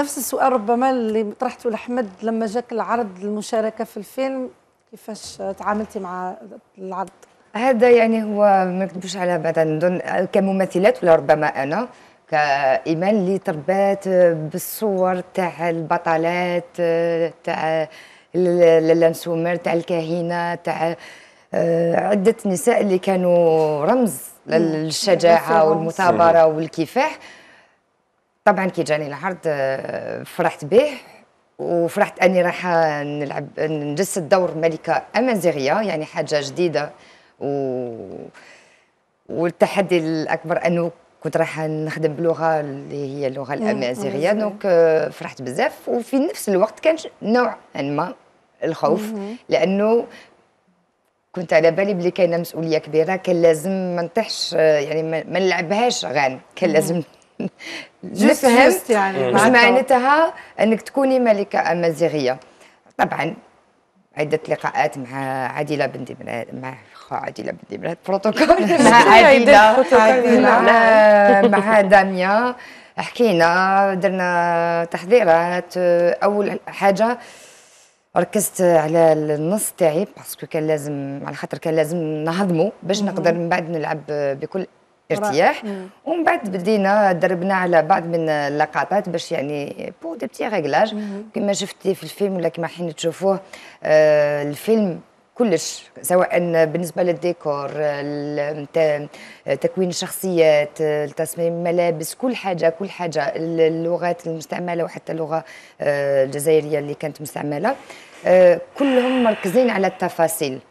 نفس السؤال ربما اللي طرحته لأحمد لما جاك العرض المشاركة في الفيلم كيفاش تعاملتي مع العرض هذا يعني هو ما نكذبوش على بعض نظن كممثلات ولا ربما انا كايمان اللي تربات بالصور تاع البطلات تاع اللانسومر تاع الكاهنه تاع آه، عده نساء اللي كانوا رمز للشجاعه والمثابره والكفاح طبعا كي جاني العرض آه، فرحت به وفرحت اني راح نلعب نجسد دور ملكه امازيغيه يعني حاجه جديده و والتحدي الاكبر انه كنت راح نخدم بلغه اللي هي اللغه الامازيغيه دونك آه، فرحت بزاف وفي نفس الوقت كان نوع ما الخوف لانه كنت على بالي بلي كاينه مسؤوليه كبيره كان لازم ما نطيحش آه، يعني ما نلعبهاش غان كان لازم نفهم يعني مش معناتها انك تكوني ملكه امازيغيه طبعا عدة لقاءات مع عادلة بنت مراد مع عادلة بنت مراد بروتوكول مع عادلة مع مع حكينا درنا تحضيرات أول حاجة ركزت على النص تاعي باسكو كان لازم على خاطر كان لازم نهضمه باش نقدر من بعد نلعب بكل ارتياح ومن بعد بدينا دربنا على بعض من اللقطات باش يعني بو دي بتي ريغلاج كما شفتي في الفيلم ولا كما حين تشوفوه آه، الفيلم كلش سواء بالنسبه للديكور آه، تكوين الشخصيات آه، تصميم الملابس كل حاجه كل حاجه اللغات المستعمله وحتى اللغه الجزائريه اللي كانت مستعمله كلهم مركزين على التفاصيل